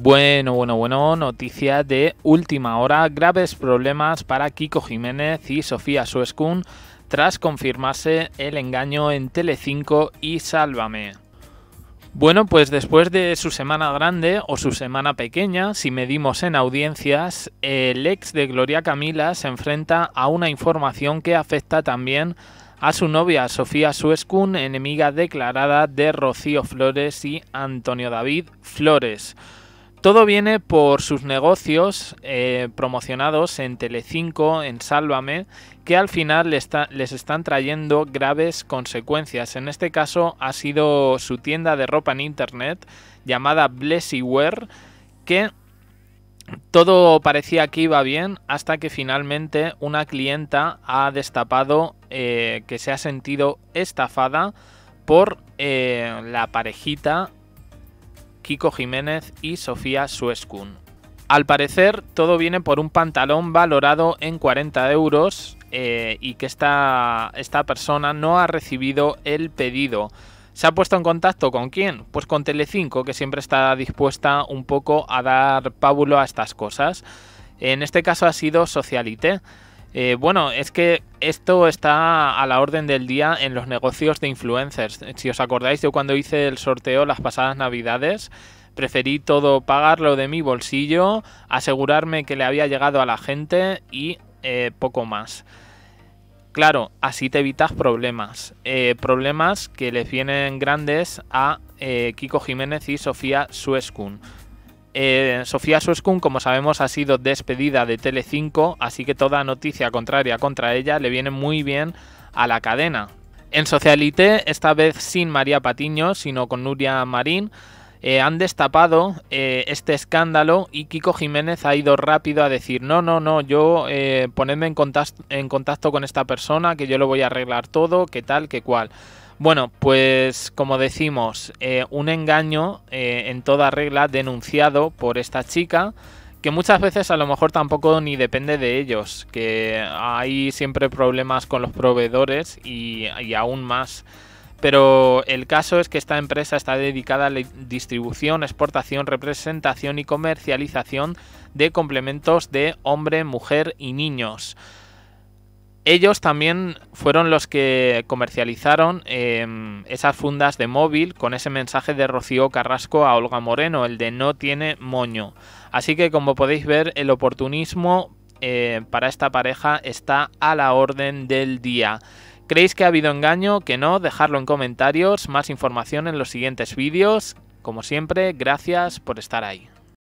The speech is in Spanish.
Bueno, bueno, bueno, noticia de última hora. Graves problemas para Kiko Jiménez y Sofía Suescun tras confirmarse el engaño en Telecinco y Sálvame. Bueno, pues después de su semana grande o su semana pequeña, si medimos en audiencias, el ex de Gloria Camila se enfrenta a una información que afecta también a su novia Sofía Suescun, enemiga declarada de Rocío Flores y Antonio David Flores. Todo viene por sus negocios eh, promocionados en Telecinco, en Sálvame, que al final les, están trayendo graves consecuencias. En este caso ha sido su tienda de ropa en internet llamada Blessywear, que todo parecía que iba bien hasta que finalmente una clienta ha destapado eh, que se ha sentido estafada por eh, la parejita Kiko Jiménez y Sofía Suescun. Al parecer, todo viene por un pantalón valorado en 40 euros eh, y que esta, esta persona no ha recibido el pedido. ¿Se ha puesto en contacto con quién? Pues con Telecinco, que siempre está dispuesta un poco a dar pábulo a estas cosas. En este caso ha sido Socialite. Eh, bueno, es que esto está a la orden del día en los negocios de influencers. Si os acordáis, yo cuando hice el sorteo las pasadas navidades, preferí todo pagarlo de mi bolsillo, asegurarme que le había llegado a la gente y eh, poco más. Claro, así te evitas problemas. Eh, problemas que les vienen grandes a Kiko Jiménez y Sofía Suescun. Eh, Sofía Suescun, como sabemos, ha sido despedida de Tele5, así que toda noticia contraria contra ella le viene muy bien a la cadena. En Socialite, esta vez sin María Patiño, sino con Nuria Marín, eh, han destapado eh, este escándalo y Kiko Jiménez ha ido rápido a decir, no, no, no, yo ponedme en contacto, en contacto con esta persona, que yo lo voy a arreglar todo, que tal, que cual. Bueno, pues como decimos, eh, un engaño eh, en toda regla denunciado por esta chica, que muchas veces a lo mejor tampoco ni depende de ellos, que hay siempre problemas con los proveedores y, y aún más. Pero el caso es que esta empresa está dedicada a la distribución, exportación, representación y comercialización de complementos de hombre, mujer y niños. Ellos también fueron los que comercializaron em, esas fundas de móvil con ese mensaje de Rocío Carrasco a Olga Moreno, el de no tiene moño. Así que como podéis ver, el oportunismo eh, para esta pareja está a la orden del día. ¿Creéis que ha habido engaño? ¿Que no? Dejadlo en comentarios. Más información en los siguientes vídeos. Como siempre, gracias por estar ahí.